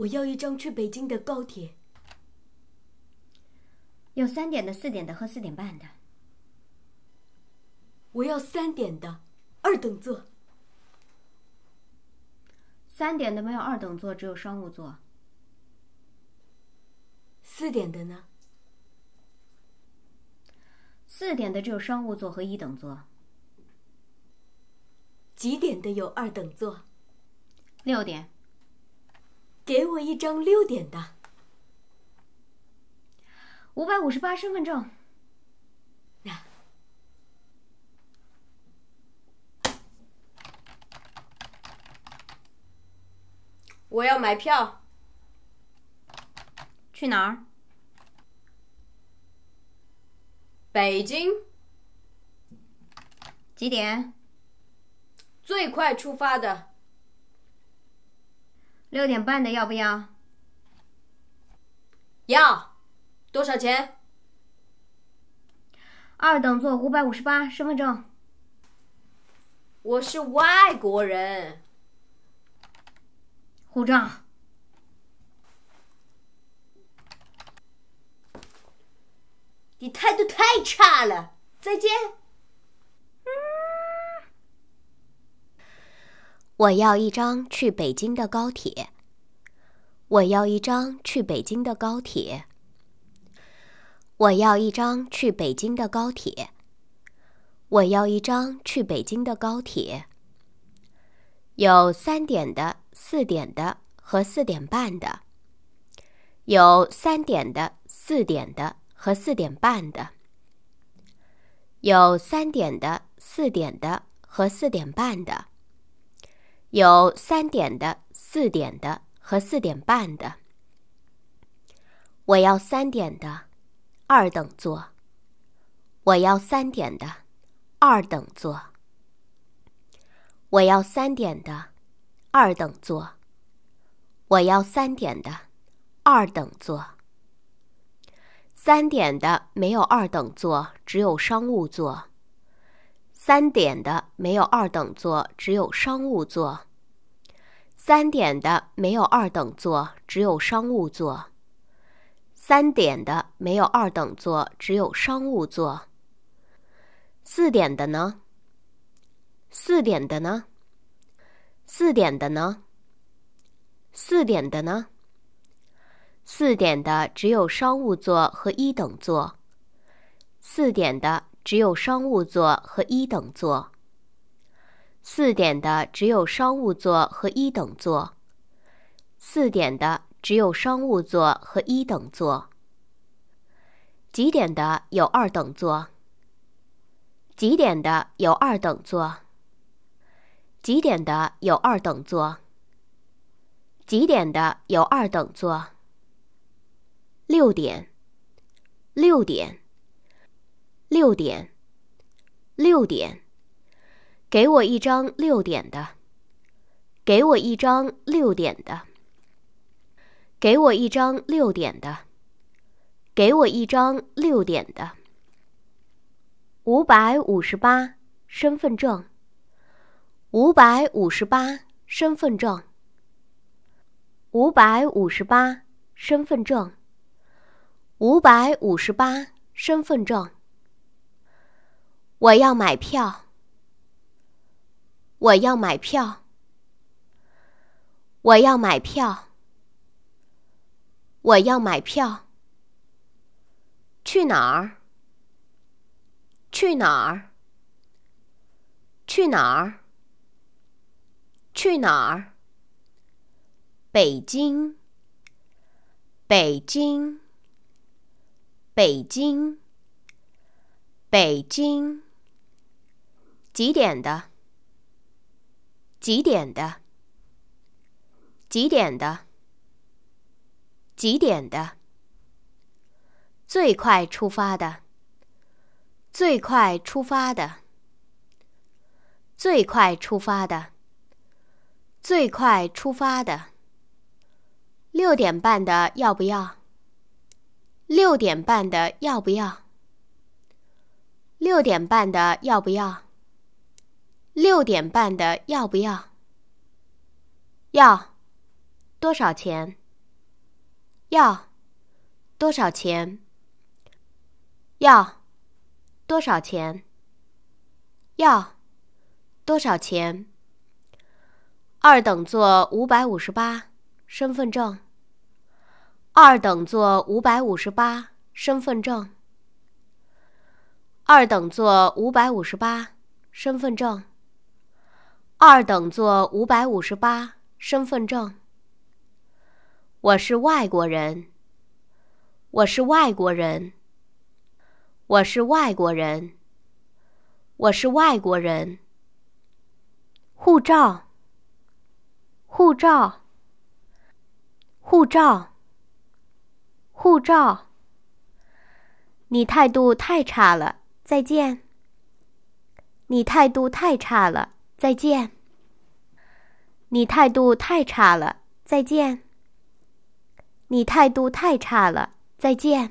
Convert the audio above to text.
我要一张去北京的高铁，有三点的、四点的和四点半的。我要三点的，二等座。三点的没有二等座，只有商务座。四点的呢？四点的只有商务座和一等座。几点的有二等座？六点。给我一张六点的，五百五十八身份证。那我要买票，去哪儿？北京，几点？最快出发的。六点半的要不要？要多少钱？二等座五百五十八，身份证。我是外国人，护照。你态度太差了，再见。我要一张去北京的高铁。我要一张去北京的高铁。我要一张去北京的高铁。我要一张去北京的高铁。有三点的、四点的和四点半的。有三点的、四点的和四点半的。有三点的、四点的和四点半的。有三点的、四点的和四点半的。我要三点的二等座。我要三点的二等座。我要三点的二等座。我要三点的二等座。三点的没有二等座，只有商务座。三点的没有二等座，只有商务座。三点的没有二等座，只有商务座。三点的没有二等座，只有商务座。四点的呢？四点的呢？四点的呢？四点的呢？四点的只有商务座和一等座。四点的只有商务座和一等座。四点的只有商务座和一等座，四点的只有商务座和一等座。几点的有二等座？几点的有二等座？几点的有二等座？几点的有二等座？六点，六点，六点，六点。给我一张六点的，给我一张六点的，给我一张六点的，给我一张六点的。五百五十八身份证，五百五十八身份证，五百五十八身份证，五百五十八身份证。我要买票。我要买票。我要买票。我要买票。去哪儿？去哪儿？去哪儿？去哪儿？北京。北京。北京。北京。几点的？几点的？几点的？几点的？最快出发的。最快出发的。最快出发的。最快出发的。六点半的要不要？六点半的要不要？六点半的要不要？六点半的要不要？要多少钱？要多少钱？要多少钱？要多少钱？二等座五百五十八，身份证。二等座五百五十八，身份证。二等座五百五十八，身份证。二等座五百五十八，身份证。我是外国人。我是外国人。我是外国人。我是外国人。护照。护照。护照。护照。你态度太差了，再见。你态度太差了。再见。你态度太差了。再见。你态度太差了。再见。